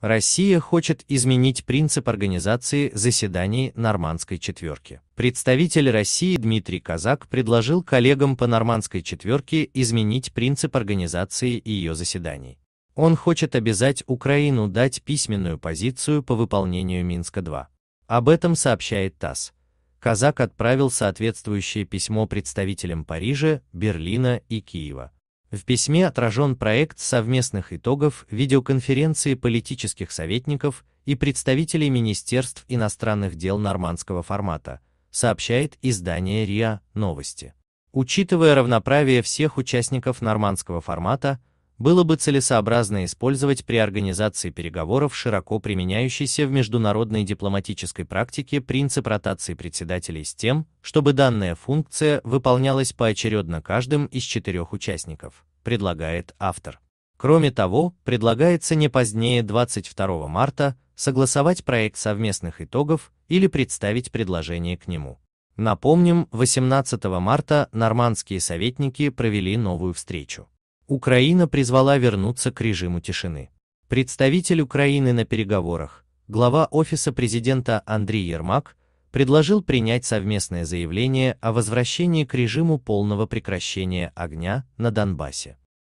Россия хочет изменить принцип организации заседаний Нормандской четверки. Представитель России Дмитрий Казак предложил коллегам по Нормандской четверке изменить принцип организации ее заседаний. Он хочет обязать Украину дать письменную позицию по выполнению Минска-2. Об этом сообщает ТАСС. Казак отправил соответствующее письмо представителям Парижа, Берлина и Киева. В письме отражен проект совместных итогов видеоконференции политических советников и представителей Министерств иностранных дел нормандского формата, сообщает издание РИА Новости. Учитывая равноправие всех участников нормандского формата, было бы целесообразно использовать при организации переговоров широко применяющийся в международной дипломатической практике принцип ротации председателей с тем, чтобы данная функция выполнялась поочередно каждым из четырех участников, предлагает автор. Кроме того, предлагается не позднее 22 марта согласовать проект совместных итогов или представить предложение к нему. Напомним, 18 марта нормандские советники провели новую встречу. Украина призвала вернуться к режиму тишины. Представитель Украины на переговорах, глава Офиса президента Андрей Ермак, предложил принять совместное заявление о возвращении к режиму полного прекращения огня на Донбассе.